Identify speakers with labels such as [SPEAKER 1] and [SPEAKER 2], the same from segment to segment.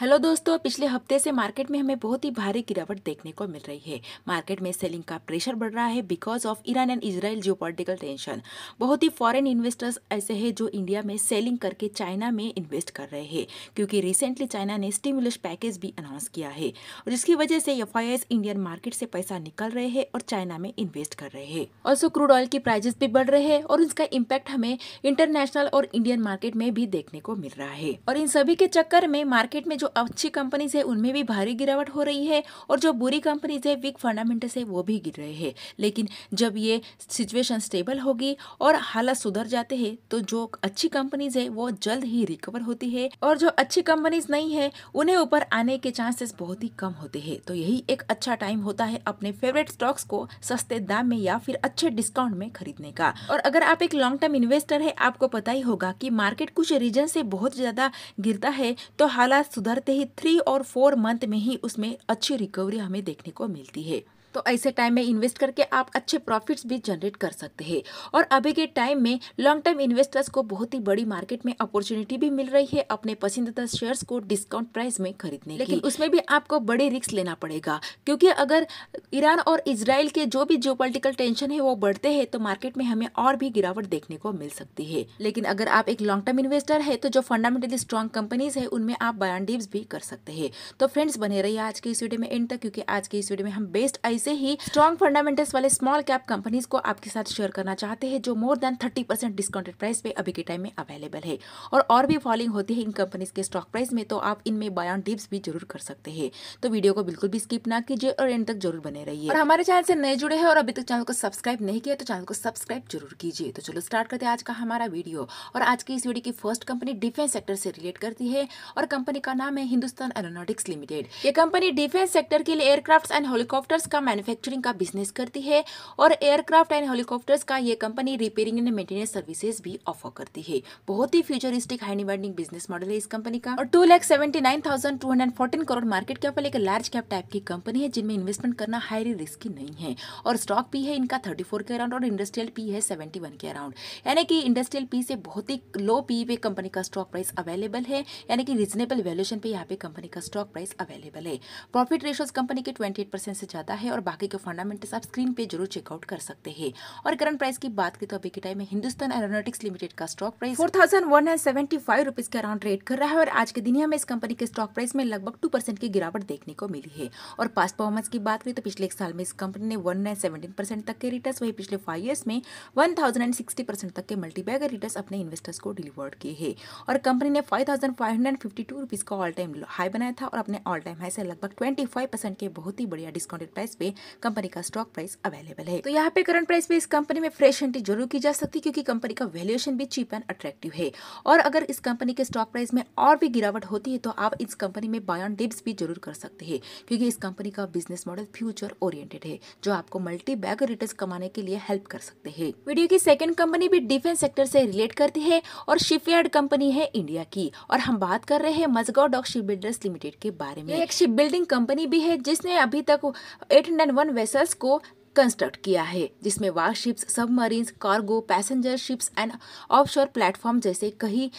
[SPEAKER 1] hello दोस्तों पिछले हफ्ते से मार्केट में हमें बहुत ही भारी गिरावट देखने को मिल रही है मार्केट में सेलिंग का प्रेशर बढ़ रहा है because of Iran and Israel geo tension बहुत ही फॉरेन इन्वेस्टर्स ऐसे हैं जो इंडिया में सेलिंग करके चाइना में इन्वेस्ट कर रहे हैं क्योंकि रिसेंटली चाइना ने स्टिमुलस पैकेज भी अनाउंस किया है और जिसकी वजह से एफ इंडियन मार्केट से पैसा निकल रहे है और चाइना में इन्वेस्ट कर रहे हैं और क्रूड ऑयल की प्राइजेस भी बढ़ रहे हैं और इसका इम्पैक्ट हमें इंटरनेशनल और इंडियन मार्केट में भी देखने को मिल रहा है और इन सभी के चक्कर में मार्केट में जो अच्छी कंपनीज है उनमें भी भारी गिरावट हो रही है और जो बुरी कंपनीज है वीक फंडामेंटल्स है वो भी गिर रहे हैं लेकिन जब ये सिचुएशन स्टेबल होगी और हालत सुधर जाते हैं तो जो अच्छी कंपनीज है वो जल्द ही रिकवर होती है और जो अच्छी कंपनीज नहीं है उन्हें ऊपर आने के चांसेस बहुत ही कम होते हैं तो यही एक अच्छा टाइम होता है अपने फेवरेट स्टॉक्स को सस्ते दाम में या फिर अच्छे डिस्काउंट में खरीदने का और अगर आप एक लॉन्ग टर्म इन्वेस्टर है आपको पता ही होगा कि मार्केट कुछ रीजन से बहुत ज्यादा गिरता है तो हालात सुधर भरते ही थ्री और फोर मंथ में ही उसमें अच्छी रिकवरी हमें देखने को मिलती है तो ऐसे टाइम में इन्वेस्ट करके आप अच्छे प्रॉफिट्स भी जनरेट कर सकते हैं और अभी के टाइम में लॉन्ग टर्म इन्वेस्टर्स को बहुत ही बड़ी मार्केट में अपॉर्चुनिटी भी मिल रही है अपने पसंदीदा शेयर्स को डिस्काउंट प्राइस में खरीदने लेकिन उसमें भी आपको बड़े रिस्क लेना पड़ेगा क्योंकि अगर ईरान और इसराइल के जो भी जियो टेंशन है वो बढ़ते हैं तो मार्केट में हमें और भी गिरावट देखने को मिल सकती है लेकिन अगर आप एक लॉन्ग टर्म इन्वेस्टर है तो जो फंडामेंटली स्ट्रॉन्ग कंपनीज है उनमें आप बयान भी कर सकते हैं तो फ्रेंड्स बने रहिए आज के इस वीडियो में एंड तक क्योंकि आज के इस वीडियो में हम बेस्ट ऐसे ऐसे ही स्ट्रॉन्ग फंडामेंटल्स वाले स्मॉल कैप कंपनीज को आपके साथ शेयर करना चाहते हैं जो more than thirty percent discounted price पे अभी के टाइम में अवेलेबल है और और भी फॉलिंग होती है इन कंपनीज के स्टॉक प्राइस में तो आप इनमें बयान टिप्स भी जरूर कर सकते हैं तो वीडियो को बिल्कुल भी स्किप ना कीजिए और एंड तक जरूर बने रहिए और हमारे चैनल से नए जुड़े हैं और अभी तक चैनल को सब्सक्राइब नहीं किया तो चैनल को सब्सक्राइब जरूर कीजिए तो चलो स्टार्ट करते हैं आज का हमारा वीडियो और आज की इस वीडियो की फर्स्ट कंपनी डिफेंस सेक्टर से रिलेट करती है और कंपनी का नाम है हिंदुस्तान एरोनॉटिक्स लिमिटेड ये कंपनी डिफेंस सेक्टर के लिए एयरक्राफ्ट एंड हेलीकॉप्टर्स का मैन्युफैक्चरिंग का बिजनेस करती है और एयरक्राफ्ट एंड हेलीकॉप्टर्स का ये company repairing and maintenance services भी ऑफर करती है बहुत ही futuristic high demanding business model है इस कंपनी का और two lakh seventy nine thousand two hundred fourteen crore market cap वाली एक लार्ज कैप टाइप की कंपनी है जिनमें इन्वेस्टमेंट करना हाई रिस्क नहीं है और स्टॉक पी है इनका थर्टी फोर के अराउंड और इंडस्ट्रियल पी है सेवेंटी वन के अराउंड यानी कि इंडस्ट्रियल पी से बहुत ही लो पी पे कंपनी का स्टॉक प्राइस अवेलेबल है यानी कि रीजनेबल वैल्यूएशन पे यहाँ पे कंपनी का स्टॉक प्राइस अवेलेबल है प्रॉफिट रेशोज कंपनी के ट्वेंटी परसेंट से ज्यादा है और और बाकी के फंडामेंटल्स आप स्क्रीन पे जरूर चेकआउट कर सकते हैं और करंट प्राइस की बात की तो अभी के टाइम में हिंदुस्तान एरोनोटिक्स लिमिटेड का stock price four thousand one seventy five rupees के अराउंड रेट कर रहा है और आज के दुनिया में इस कंपनी के स्टॉक प्राइस में लगभग टू परसेंट की गिरावट देखने को मिली है और पास्ट परफॉर्मेंस की बात करें तो पिछले एक साल में इस कंपनी ने वन नाइन सेवेंटीन परसेंट तक के रिटर्न वही पिछले फाइव ईयर्स में one thousand and sixty percent तक के मल्टीबैग रिटर्न अपने इन्वेस्टर्स को डिलीवर्ड किए हैं और कंपनी ने five thousand five hundred fifty two rupees का ऑल टाइम हाई बनाया था और अपने ऑल टाइम हाई से लगभग ट्वेंटी फाइव परसेंट के बहुत ही बढ़िया डिस्काउंटेड प्राइस पे लिए कंपनी का स्टॉक प्राइस अवेलेबल है तो यहाँ पे करंट प्राइस पे इस कंपनी में फ्रेश एंट्री जरूर की जा सकती है क्योंकि कंपनी का वैल्यूएशन भी चीप एंड अट्रैक्टिव है और अगर इस कंपनी के स्टॉक प्राइस में और भी गिरावट होती है तो आप इस कंपनी में बायोन डिप्स भी जरूर कर सकते हैं क्योंकि इस कंपनी का बिजनेस मॉडल फ्यूचर ओरिएंटेड है जो आपको मल्टी बैग रिटर्न कमाने के लिए हेल्प कर सकते हैं वीडियो की सेकंड कंपनी भी डिफेंस सेक्टर से रिलेट करती है और शिपयार्ड कंपनी है इंडिया की और हम बात कर रहे हैं Mazagon Dock Shipbuilders Limited के बारे में एक शिप बिल्डिंग कंपनी भी है जिसने अभी तक एट 101 वेसल्स को कंस्ट्रक्ट किया है जिसमें warships submarines cargo passenger ships and offshore platform जैसे कई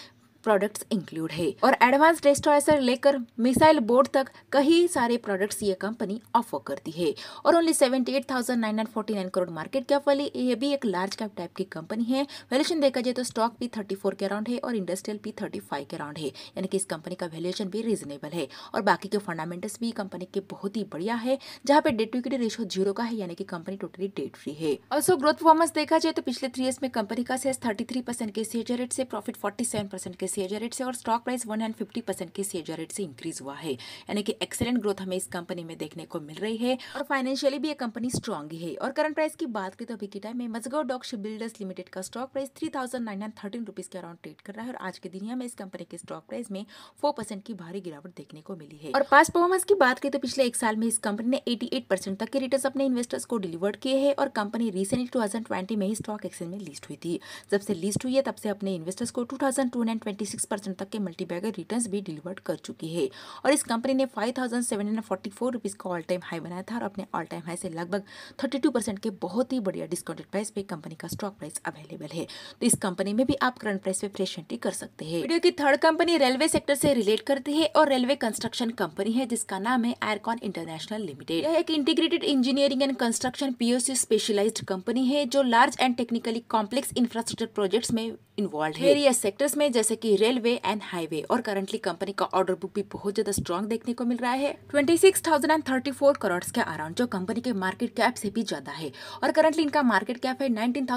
[SPEAKER 1] प्रोडक्ट्स इंक्लूड है और एडवांस डेस्ट्रॉयर से लेकर मिसाइल बोर्ड तक कई सारे प्रोडक्ट्स ये कंपनी ऑफर करती है और only seventy eight thousand nine hundred forty nine crore market cap वाली ये भी एक लार्ज कैप टाइप की कंपनी है वैल्यूशन देखा जाए तो स्टॉक भी थर्टी फोर के अराउंड है और इंडस्ट्रियल भी थर्टी फाइव के अराउंड है यानी कि इस कंपनी का वैल्यूएशन भी रीजनेबल है और बाकी के फंडामेंटल्स भी कंपनी के बहुत ही बढ़िया है जहाँ पे debt to equity ratio zero का है यानी कि कंपनी टोटली डेट फ्री है ऑल्सो ग्रोथ परफॉर्मेंस देखा जाए तो पिछले थ्री ईयर्स में कंपनी का सेस थर्टी थ्री परसेंट के सेजर रेट से प्रॉफिट फोर्टी सेवन परसेंट के सीएजआर रेट से और स्टॉक प्राइस 150 परसेंट के सीएजआर रेट से इंक्रीज हुआ है यानी कि एक्सेलेंट ग्रोथ हमें इस कंपनी में देखने को मिल रही है और फाइनेंशियली भी ये कंपनी स्ट्रॉन्ग है और करंट प्राइस की बात करें तो अभी के टाइम में Mazagon Dock Shipbuilders Limited का stock price three thousand nine hundred thirteen rupees के अराउंड ट्रेड कर रहा है और आज के दिन में इस कंपनी के स्टॉक प्राइस में फोर परसेंट की भारी गिरावट देखने को मिली है और पास परफॉर्मेंस की बात करें तो पिछले एक साल में इस कंपनी ने एटी एट परसेंट तक के रिटर्न अपने इन्वेस्टर्स को डिलीवर किए हैं और company recently two thousand twenty में ही स्टॉक एक्सचेंज में लिस्ट हुई थी जब से लिस्ट हुई है तब से अपने इन्वेस्टर्स को two thousand two hundred twenty 96 percent तक के मल्टीबैगर रिटर्न्स भी डिलीवर कर चुकी है और इस कंपनी ने five thousand seven hundred forty four rupees का ऑल टाइम हाई बनाया था और अपने ऑल टाइम हाई से लगभग थर्टी टू परसेंट के बहुत ही बढ़िया डिस्काउंटेड प्राइस पे कंपनी का स्टॉक प्राइस अवेलेबल है तो इस कंपनी में भी आप करंट प्राइस पे फ्रेश एंट्री कर सकते हैं वीडियो की थर्ड कंपनी रेलवे सेक्टर से रिलेट करती है और रेलवे कंस्ट्रक्शन कंपनी है जिसका नाम है एयरकॉन इंटरनेशनल लिमिटेड यह एक integrated engineering and construction POC specialised company है जो large and technically complex infrastructure projects में इन्वॉल्व है वेरियस सेक्टर्स में जैसे कि की रेलवे एंड हाईवे और करंटली कंपनी का ऑर्डर बुक भी बहुत ज्यादा स्ट्रॉन्ग देखने को मिल रहा है ट्वेंटी सिक्स करोड़ के अराउंड जो कंपनी के मार्केट कैप से भी ज्यादा है और करंटली इनका मार्केट कैप है नाइनटीन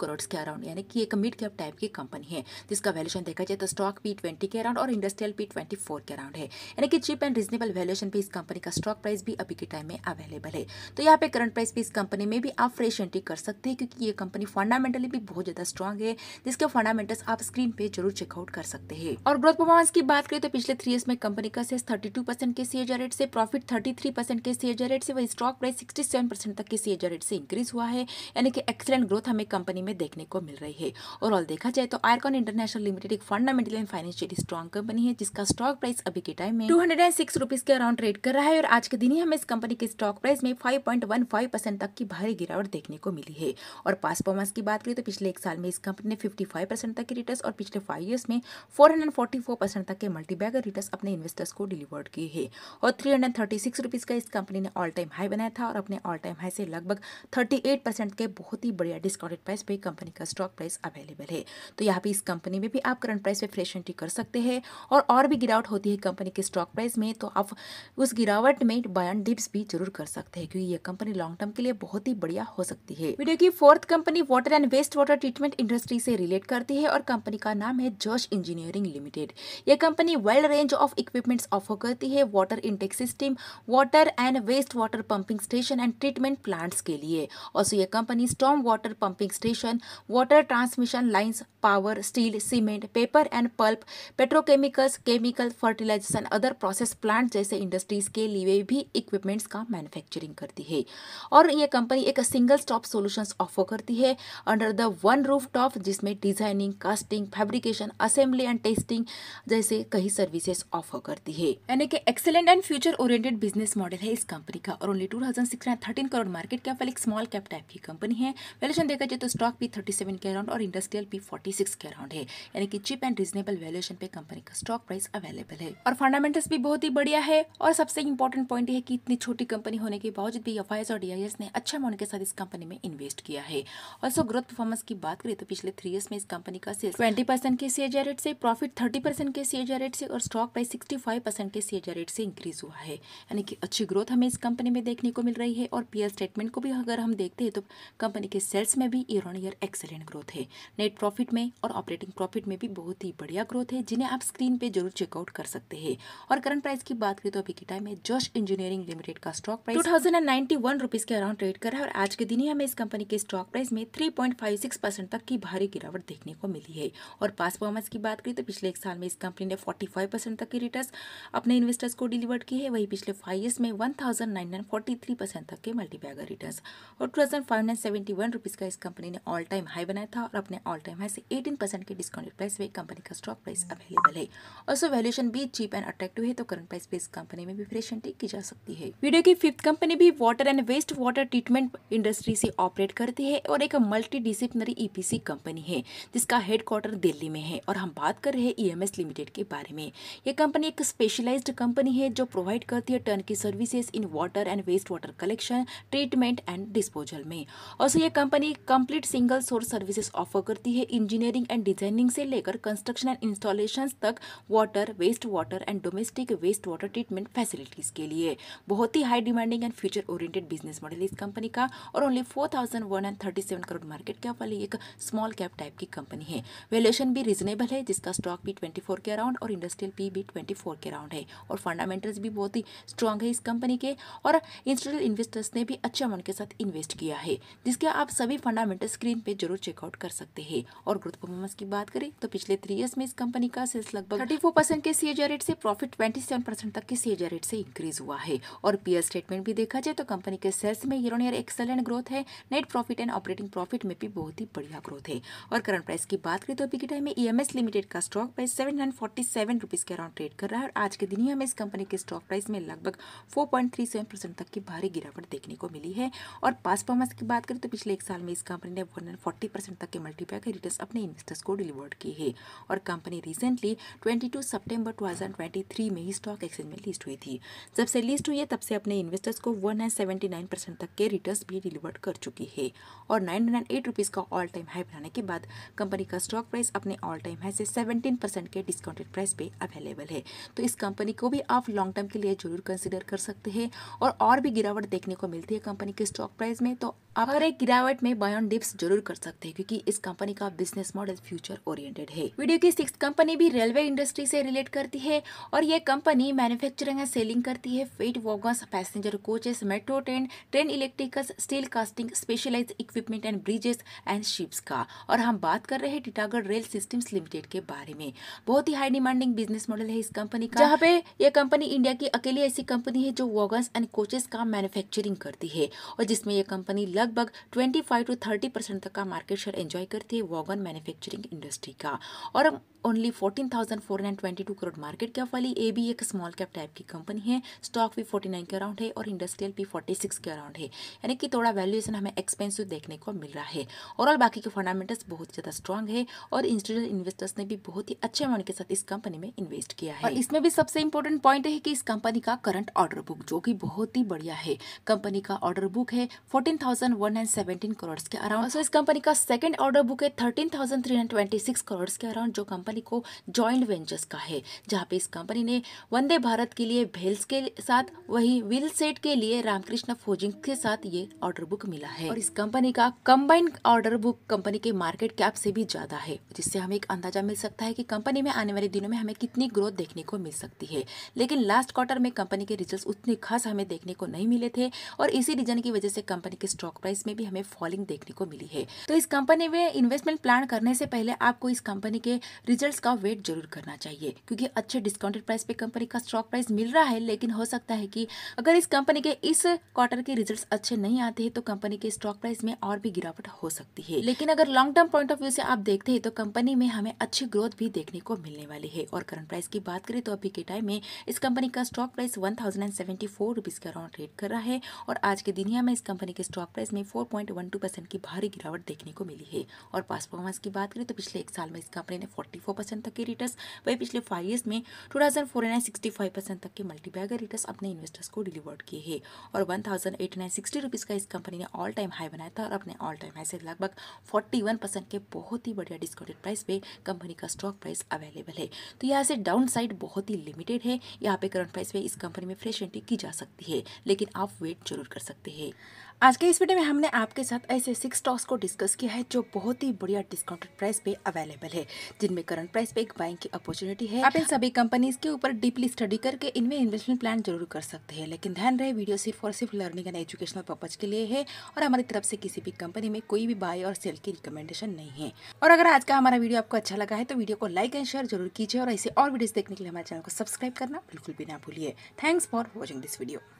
[SPEAKER 1] करोड़ के अराउंड यानी कि एक मिड कैप टाइप की कंपनी है जिसका वैल्यूशन देखा जाए तो स्टॉक पी ट्वेंटी के अराउंड और इंडस्ट्रियल पी ट्वेंटी फोर के अराउंड है यानी कि चीप एंड रीजनेबल वैल्यूशन भी इस कंपनी का स्टॉक प्राइस भी अभी के टाइम में अवेलेबल है तो यहाँ पे करंट प्राइस भी इस कंपनी में भी आप फ्रेश एंट्री कर सकते हैं क्योंकि ये कंपनी फंडामेंटली भी बहुत ज्यादा स्ट्रांग है जिसके फंडामेंटल्स आप स्क्रीन पे जरूर चेकआउट कर सकते हैं और ग्रोथ परफॉर्मेंस की बात करें तो पिछले थ्री ईयर्स में कंपनी का सेस 32 परसेंट के सीएजर रेट से प्रॉफिट 33 परसेंट के सीएजर रेट से वही स्टॉक प्राइस 67 परसेंट तक के सीएजर रेट से इंक्रीज हुआ है यानी कि एक्सलेंट ग्रोथ हमें कंपनी में देखने को मिल रही है और ऑल देखा जाए तो आयरकॉन इंटरनेशनल लिमिटेड एक fundamental and financial strong company है जिसका स्टॉक प्राइस अभी के टाइम में टू हंड्रेड के अराउंड ट्रेड कर रहा है और आज के दिन ही हमें इस कंपनी के स्टॉक प्राइस में फाइव परसेंट तक की भारी गिरावट देखने को मिली है और पास परफॉर्मेंस की बात करें तो पिछले एक साल में इस कंपनी ने फिफ्टी तक की रिटर्न और पिछले फाइव ईयर्स में 444 परसेंट तक के मल्टीबैगर रिटर्न अपने इन्वेस्टर्स को डिलीवर्ड किए हैं और three hundred thirty six rupees का इस कंपनी ने ऑल टाइम हाई बनाया था और अपने ऑल टाइम हाई से लगभग थर्टी एट परसेंट के बहुत ही बढ़िया डिस्काउंटेड प्राइस पे कंपनी का स्टॉक प्राइस अवेलेबल है तो यहाँ पे इस कंपनी में भी आप करंट प्राइस पे फ्रेश एंट्री कर सकते हैं और और भी गिरावट होती है कंपनी के स्टॉक प्राइस में तो आप उस गिरावट में बयान डिप्स भी जरूर कर सकते हैं क्योंकि ये कंपनी लॉन्ग टर्म के लिए बहुत ही बढ़िया हो सकती है वीडियो की fourth company water and waste water treatment industry से रिलेट करती है और कंपनी का नाम है जोश इंजीनियरिंग लिमिटेड यह company wide range of equipments offer करती है water intake system water and waste water pumping station and treatment plants के लिए और सो यह company storm water pumping station water transmission lines power steel cement paper and pulp petrochemicals chemical fertilization other process plant जैसे industries के लिए भी equipments का manufacturing करती है और यह कंपनी एक सिंगल स्टॉप सोल्यूशंस ऑफर करती है under the one roof top जिसमें designing casting fabric fabrication assembly and testing जैसे कई सर्विसेज ऑफर करती है यानी कि excellent and future oriented business model है इस कंपनी का और only two thousand crore market cap वाली स्मॉल कैप टाइप की कंपनी है वैल्यूशन देखा जाए तो स्टॉक भी थर्टी सेवन के अराउंड और इंडस्ट्रियल भी फोर्टी सिक्स के अराउंड है यानी कि चिप एंड रिजनेबल वैल्यूशन पे कंपनी का स्टॉक प्राइस अवेलेबल है और फंडामेंटल्स भी बहुत ही बढ़िया है और सबसे इंपॉर्टेंट पॉइंट है कि इतनी छोटी कंपनी होने के बावजूद भी एफ और डी ने अच्छा अमाउंट के साथ इस कंपनी में इन्वेस्ट किया है ऑल्सो ग्रोथ परफॉर्मेंस की बात करें तो पिछले थ्री ईयर्स में इस कंपनी का सेल्स ट्वेंटी परसेंट के सी रेट से प्रॉफिट थर्टी परसेंट के सी रेट से और stock price sixty five percent के सी रेट से इंक्रीज हुआ है यानी कि अच्छी ग्रोथ हमें इस कंपनी में देखने को मिल रही है और पीएल स्टेटमेंट को भी अगर हम देखते हैं तो कंपनी के सेल्स में भी year on year excellent growth है नेट प्रॉफिट में और ऑपरेटिंग प्रॉफिट में भी बहुत ही बढ़िया ग्रोथ है जिन्हें आप स्क्रीन पर जरूर चेकआउट कर सकते हैं और करंट प्राइस की बात करें तो अभी के टाइम में जॉश इंजीनियरिंग लिमिटेड का stock price two thousand and ninety one के अराउंड ट्रेड कर रहा है और आज के दिन ही हमें इस कंपनी के स्टॉक प्राइस में three point five six percent तक की भारी गिरावट देखने को मिली है और और पास परफॉर्मेंस की बात करें तो पिछले एक साल में इस कंपनी ने फोर्टी फाइव परसेंट तक की रिटर्न अपने इन्वेस्टर्स को डिलीवर की है वही पिछले फाइव ईयर्स में one thousand nine hundred forty three percent तक के मल्टीपैगर रिटर्न और two thousand five hundred seventy one rupees का इस कंपनी ने ऑल टाइम हाई बनाया था और अपने ऑल टाइम हाई से एटीन परसेंट के डिस्काउंटेड प्राइस में कंपनी का स्टॉक प्राइस अवेलेबल है और सो वैल्यूशन भी चीप एंड अट्रैक्टिव है तो करंट प्राइस पे इस कंपनी में भी फ्रेश एंट्री की जा सकती है वीडियो की फिफ्थ कंपनी भी water and waste water treatment industry से ऑपरेट करती है और एक मल्टी डिसिप्लिनरी ईपीसी कंपनी है जिसका हेडक्वार्टर दिल्ली में है और हम बात कर रहे हैं ईएमएस e लिमिटेड के बारे में ये कंपनी एक स्पेशलाइज्ड कंपनी है जो प्रोवाइड करती है turnkey services in water and waste water collection treatment and disposal में और सो ये company complete single source services offer करती है इंजीनियरिंग एंड डिजाइनिंग से लेकर कंस्ट्रक्शन एंड इंस्टॉलेशन तक water waste water and domestic waste water treatment facilities के लिए बहुत ही high demanding and future oriented business model इस कंपनी का और only four crore market cap वाली एक स्मॉल कैप टाइप की कंपनी है वैल्यूएशन पोजीशन भी रीजनेबल है जिसका स्टॉक भी 24 के अराउंड और इंडस्ट्रियल पी भी 24 के अराउंड है और फंडामेंटल्स भी बहुत ही स्ट्रांग है इस कंपनी के और इंस्टीट्यूशनल इन्वेस्टर्स ने भी अच्छे अमाउंट के साथ इन्वेस्ट किया है जिसके आप सभी फंडामेंटल स्क्रीन पर जरूर चेकआउट कर सकते हैं और ग्रोथ परफॉर्मेंस की बात करें तो पिछले थ्री ईयर्स में इस कंपनी का सेल्स लगभग थर्टी के सीएजर रेट से प्रॉफिट ट्वेंटी तक के सीएजर रेट से इंक्रीज हुआ है और पीयर स्टेटमेंट भी देखा जाए तो कंपनी के सेल्स में year on year excellent growth है net profit and operating profit में भी बहुत ही बढ़िया ग्रोथ है और करंट प्राइस की बात करें तो अभी टाइम में ईएमएस e लिमिटेड का stock price seven hundred forty seven rupees के अराउंड ट्रेड कर रहा है और आज के दिन ही हमें इस कंपनी के स्टॉक प्राइस में लगभग four point three seven percent तक की भारी गिरावट देखने को मिली है और पास परफॉर्मेंस की बात करें तो पिछले एक साल में इस कंपनी ने वन तक के मल्टीपैक रिटर्न अपने इन्वेस्टर्स को डिलीवर्ड की है और company recently twenty two September में ही स्टॉक एक्सचेंज में लिस्ट हुई थी जब से लिस्ट हुई है तब से अपने इन्वेस्टर्स को वन तक के रिटर्न भी डिलीवर्ड कर चुकी है और नाइन का ऑल टाइम हाई बनाने के बाद कंपनी का स्टॉक प्राइस अपने ऑल टाइम हाई से 17 परसेंट के डिस्काउंटेड प्राइस पे अवेलेबल है तो इस कंपनी को भी आप लॉन्ग टर्म के लिए जरूर कंसिडर कर सकते हैं और और भी गिरावट देखने को मिलती है कंपनी के स्टॉक प्राइस में तो आप हर एक गिरावट में बायोन डिप्स जरूर कर सकते हैं क्योंकि इस कंपनी का बिजनेस मॉडल फ्यूचर ओरिएंटेड है वीडियो की सिक्स कंपनी भी रेलवे इंडस्ट्री से रिलेट करती है और ये कंपनी मैन्युफैक्चरिंग एंड सेलिंग करती है freight wagons passenger coaches metro train train electricals steel casting specialise equipment and bridges and ships का और हम बात कर रहे हैं टिटागढ़ रेल सिस्टम्स लिमिटेड के बारे में बहुत ही हाई डिमांडिंग बिजनेस मॉडल है इस कंपनी का जहाँ पे ये कंपनी इंडिया की अकेली ऐसी कंपनी है जो वॉगन्स एंड कोचेस का मैन्युफैक्चरिंग करती है और जिसमें यह कंपनी लगभग twenty five to thirty percent तक का मार्केट शेयर एंजॉय करती है वॉगन मैन्युफैक्चरिंग इंडस्ट्री का और only fourteen thousand four hundred twenty two crore market cap वाली ए भी एक स्मॉल कैप टाइप की कंपनी है स्टॉक भी फोर्टी नाइन के अराउंड है और इंडस्ट्रियल भी फोर्टी सिक्स के अराउंड है यानी कि थोड़ा वैल्यूएशन हमें एक्सपेंसिव देखने को मिल रहा है ओवरऑल बाकी के फंडामेंटल्स बहुत ज़्यादा स्ट्रांग है और इंस्टीट्यूशनल इन्वेस्टर्स ने भी बहुत ही अच्छे अमाउंट के साथ इस कंपनी में इन्वेस्ट किया है और इसमें भी सबसे इंपॉर्टेंट पॉइंट है कि इस कंपनी का करंट ऑर्डर बुक जो कि बहुत ही बढ़िया है कंपनी का ऑर्डर बुक है fourteen thousand one hundred seventeen crore के अराउंड इस कंपनी का सेकंड ऑर्डर बुक है thirteen thousand three hundred twenty six crore के अराउंड जो कंपनी कंपनी को जॉइंट वेंचर्स का है जहाँ पे इस कंपनी ने वंदे भारत के लिए भेल्स के साथ वही विल सेट के लिए रामकृष्ण फोजिंग के साथ ये ऑर्डर बुक मिला है और इस कंपनी का कंबाइंड ऑर्डर बुक कंपनी के मार्केट कैप से भी ज्यादा है जिससे हमें एक अंदाजा मिल सकता है कि कंपनी में आने वाले दिनों में हमें कितनी ग्रोथ देखने को मिल सकती है लेकिन लास्ट क्वार्टर में कंपनी के रिजल्ट उतने खास हमें देखने को नहीं मिले थे और इसी रीजन की वजह से कंपनी के स्टॉक प्राइस में भी हमें फॉलिंग देखने को मिली है तो इस कंपनी में इन्वेस्टमेंट प्लान करने से पहले आपको इस कंपनी के रिजल्ट्स का वेट जरूर करना चाहिए क्योंकि अच्छे डिस्काउंटेड प्राइस पे कंपनी का स्टॉक प्राइस मिल रहा है लेकिन हो सकता है कि अगर इस कंपनी के इस क्वार्टर के रिजल्ट अच्छे नहीं आते हैं तो कंपनी के स्टॉक प्राइस में और भी गिरावट हो सकती है लेकिन अगर long term point of view से आप देखते हैं तो कंपनी में हमें अच्छी ग्रोथ भी देखने को मिलने वाली है और करंट प्राइस की बात करें तो अभी के टाइम में इस कंपनी का stock price one thousand and seventy four rupees का कर रहा है और आज के दिन में इस कंपनी के स्टॉक प्राइस में four point one two percent की भारी गिरावट देखने को मिली है और पास परफॉर्मेंस की बात करें तो पिछले एक साल में इस कंपनी ने फोर्टी फोर परसेंट तक के रिटर्न वही पिछले फाइव ईयर्स में two thousand four nine sixty five percent तक के मल्टीबैगर रिटर्न अपने इन्वेस्टर्स को डिलीवर्ड किए हैं और one thousand eight nine sixty rupees का इस कंपनी ने ऑल टाइम हाई बनाया था और अपने ऑल टाइम हाई से लगभग फोर्टी वन परसेंट के बहुत ही बढ़िया डिस्काउंटेड प्राइस पे कंपनी का स्टॉक प्राइस अवेलेबल है तो यहाँ से डाउन साइड बहुत ही लिमिटेड है यहाँ पे करंट प्राइस पे इस कंपनी में फ्रेश एंट्री की जा सकती है लेकिन आप वेट जरूर कर सकते हैं आज के इस वीडियो में हमने आपके साथ ऐसे सिक्स स्टॉक्स को डिस्कस किया है जो बहुत ही बढ़िया डिस्काउंटेड प्राइस पे अवेलेबल है जिनमें करंट प्राइस पे एक बाइंग की अपॉर्चुनिटी है आप इन सभी कंपनीज के ऊपर डीपली स्टडी करके इनमें इन्वेस्टमेंट प्लान जरूर कर सकते हैं लेकिन ध्यान रहे वीडियो सिर्फ और सिर्फ लर्निंग एंड एजुकेशनल पर्पज के लिए है और हमारी तरफ से किसी भी कंपनी में कोई भी बाय और सेल की रिकमेंडेशन नहीं है और अगर आज का हमारा वीडियो आपको अच्छा लगा है तो वीडियो को लाइक एंड शेयर जरूर कीजिए और ऐसे और वीडियो देखने के लिए हमारे चैनल को सब्सक्राइब करना बिल्कुल भी ना भूलिए thanks for watching this video